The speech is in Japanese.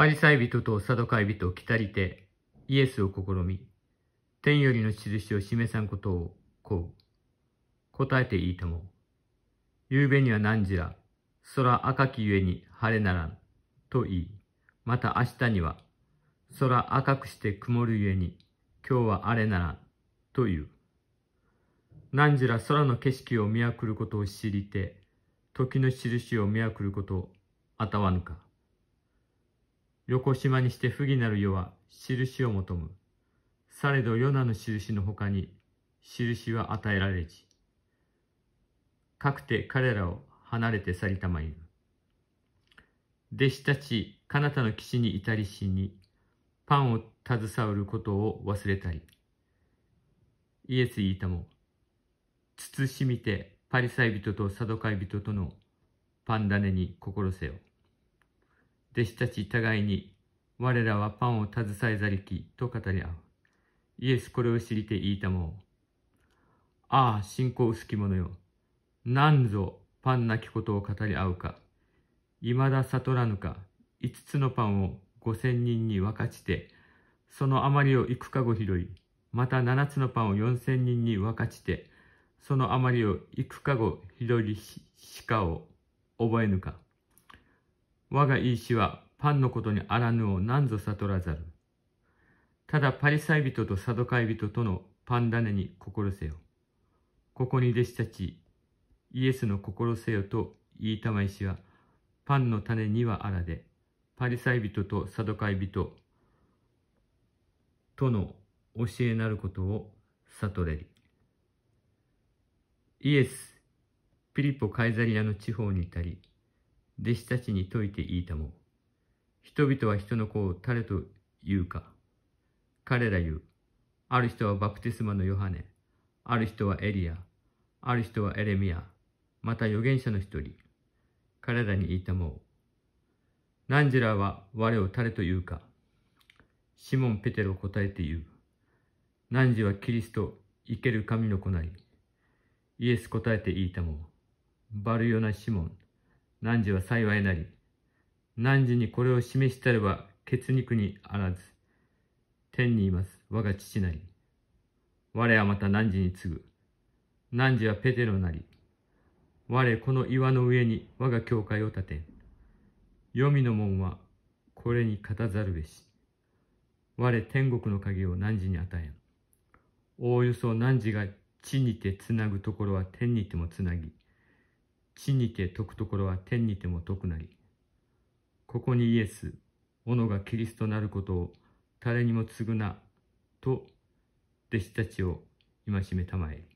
パリサイ人とサドカイ人を来りて、イエスを試み、天よりの印を示さんことを、こう。答えていいとも。夕べには何時ら、空赤きゆえに晴れならん、と言い、また明日には、空赤くして曇るゆえに、今日は荒れならん、という。何時ら空の景色を見送ることを知りて、時の印を見送ることをあたわぬか。横島にして不義なる世は印を求む。されど世なの印の他に印は与えられじ。かくて彼らを離れて去りたまいる。弟子たち、彼方の岸に至りしに、パンを携わることを忘れたり。イエス言いたも、慎みてパリサイ人とサドカイ人とのパンダに心せよ。弟子たち互いに、我らはパンを携えざりき、と語り合う。イエスこれを知りて言いたもう。ああ、信仰薄き者よ。なんぞ、パンなきことを語り合うか。いまだ悟らぬか、五つのパンを五千人に分かちて、その余りを幾かご拾い、また七つのパンを四千人に分かちて、その余りを幾かご拾いしかを覚えぬか。我がいい師はパンのことにあらぬを何ぞ悟らざる。ただパリサイ人とサドカイ人とのパンダに心せよ。ここに弟子たち、イエスの心せよと言いたまいしは、パンの種にはあらで、パリサイ人とサドカイ人との教えなることを悟れり。イエス、ピリポ・カイザリアの地方に至り、弟子たちに説いて言いたも、人々は人の子を誰と言うか。彼ら言う。ある人はバプテスマのヨハネ、ある人はエリア、ある人はエレミア、また預言者の一人。彼らに言いたも何時らは我を誰と言うか。シモン・ペテロ答えて言う。何時はキリスト、生ける神の子なり。イエス答えて言いたもう。バルヨナ・シモン。汝は幸いなり。汝にこれを示したれば、血肉にあらず。天にいます、我が父なり。我はまた汝に継ぐ。汝はペテロなり。我この岩の上に我が教会を建て。黄泉の門はこれにたざるべし。我天国の鍵を汝に与えん。おおよそ汝が地にてつなぐところは天にてもつなぎ。地にて解くところは天にても解くなり。ここにイエス、斧がキリストなることを誰にも継ぐな、と弟子たちを戒めたまえ。